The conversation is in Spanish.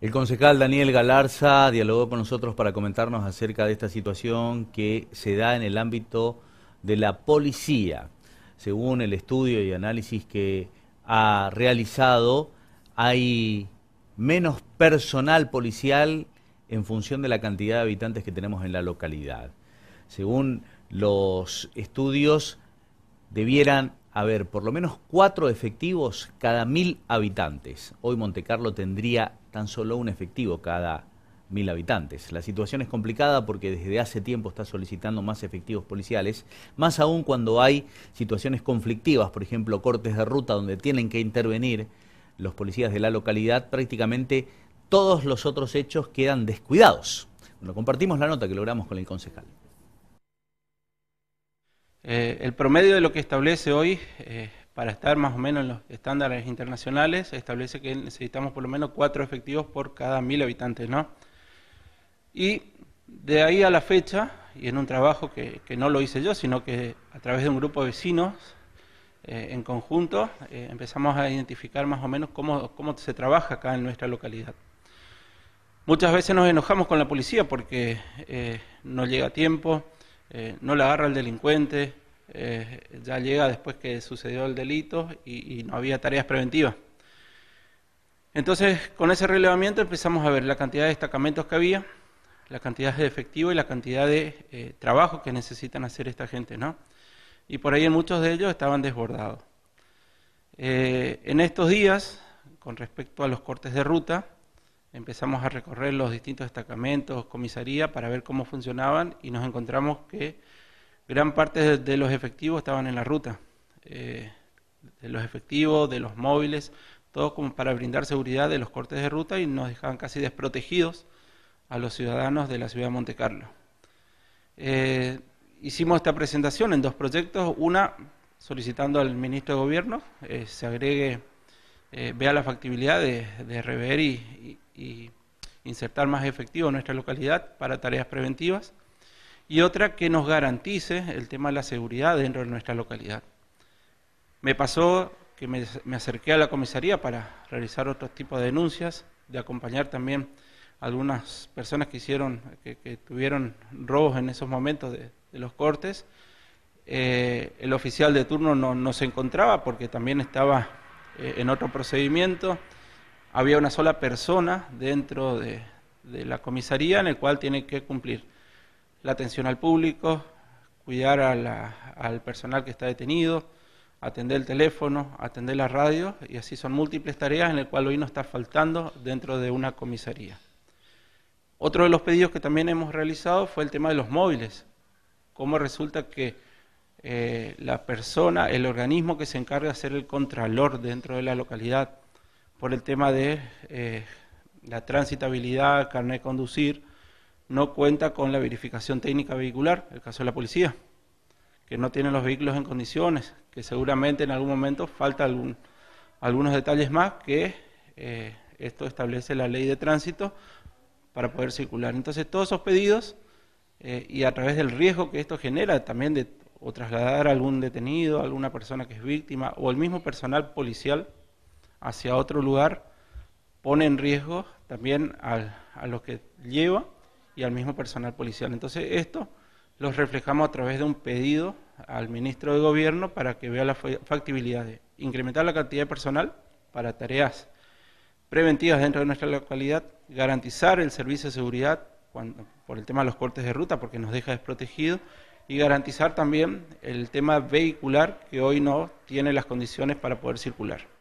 El concejal Daniel Galarza dialogó con nosotros para comentarnos acerca de esta situación que se da en el ámbito de la policía. Según el estudio y análisis que ha realizado, hay menos personal policial en función de la cantidad de habitantes que tenemos en la localidad. Según los estudios, debieran a ver, por lo menos cuatro efectivos cada mil habitantes. Hoy Monte Carlo tendría tan solo un efectivo cada mil habitantes. La situación es complicada porque desde hace tiempo está solicitando más efectivos policiales, más aún cuando hay situaciones conflictivas, por ejemplo, cortes de ruta donde tienen que intervenir los policías de la localidad, prácticamente todos los otros hechos quedan descuidados. Bueno, compartimos la nota que logramos con el concejal. Eh, el promedio de lo que establece hoy, eh, para estar más o menos en los estándares internacionales, establece que necesitamos por lo menos cuatro efectivos por cada mil habitantes, Y de ahí a la fecha, y en un trabajo que, no lo hice yo, sino que a través de un grupo de vecinos eh, en conjunto, empezamos a identificar más o menos cómo, cómo se trabaja acá en nuestra localidad. Muchas veces nos enojamos con la policía porque no llega a tiempo, eh, no la agarra el delincuente, eh, ya llega después que sucedió el delito y, no había tareas preventivas. Entonces, con ese relevamiento empezamos a ver la cantidad de destacamentos que había, la cantidad de efectivo y la cantidad de eh, trabajo que necesitan hacer esta gente, ¿no? Y por ahí en muchos de ellos estaban desbordados. en estos días, con respecto a los cortes de ruta, empezamos a recorrer los distintos destacamentos, comisaría, para ver cómo funcionaban y nos encontramos que gran parte de, los efectivos estaban en la ruta, eh, de los efectivos, de los móviles, todo como para brindar seguridad de los cortes de ruta y nos dejaban casi desprotegidos a los ciudadanos de la ciudad de Monte Carlo. Eh, hicimos esta presentación en dos proyectos, una solicitando al ministro de Gobierno eh, se agregue, vea la factibilidad de, rever y y insertar más efectivo en nuestra localidad para tareas preventivas y otra que nos garantice el tema de la seguridad dentro de nuestra localidad. Me pasó que me, acerqué a la comisaría para realizar otro tipo de denuncias, de acompañar también a algunas personas que hicieron, que, tuvieron robos en esos momentos de, los cortes. Eh, el oficial de turno no, no, se encontraba porque también estaba eh, en otro procedimiento había una sola persona dentro de, la comisaría en el cual tiene que cumplir la atención al público, cuidar al personal que está detenido, atender el teléfono, atender la radio, y así son múltiples tareas en las cuales hoy no está faltando dentro de una comisaría. Otro de los pedidos que también hemos realizado fue el tema de los móviles. Cómo resulta que eh, la persona, el organismo que se encarga de ser el contralor dentro de la localidad, por el tema de eh, la transitabilidad, carnet de conducir, no cuenta con la verificación técnica vehicular, el caso de la policía, que no tiene los vehículos en condiciones, que seguramente en algún momento falta algún, algunos detalles más que eh, esto establece la ley de tránsito para poder circular. Entonces todos esos pedidos eh, y a través del riesgo que esto genera también de trasladar a algún detenido, a alguna persona que es víctima o el mismo personal policial hacia otro lugar, pone en riesgo también a los que lleva y al mismo personal policial. Entonces esto lo reflejamos a través de un pedido al ministro de Gobierno para que vea la factibilidad de incrementar la cantidad de personal para tareas preventivas dentro de nuestra localidad, garantizar el servicio de seguridad por el tema de los cortes de ruta, porque nos deja desprotegidos y garantizar también el tema vehicular que hoy no tiene las condiciones para poder circular.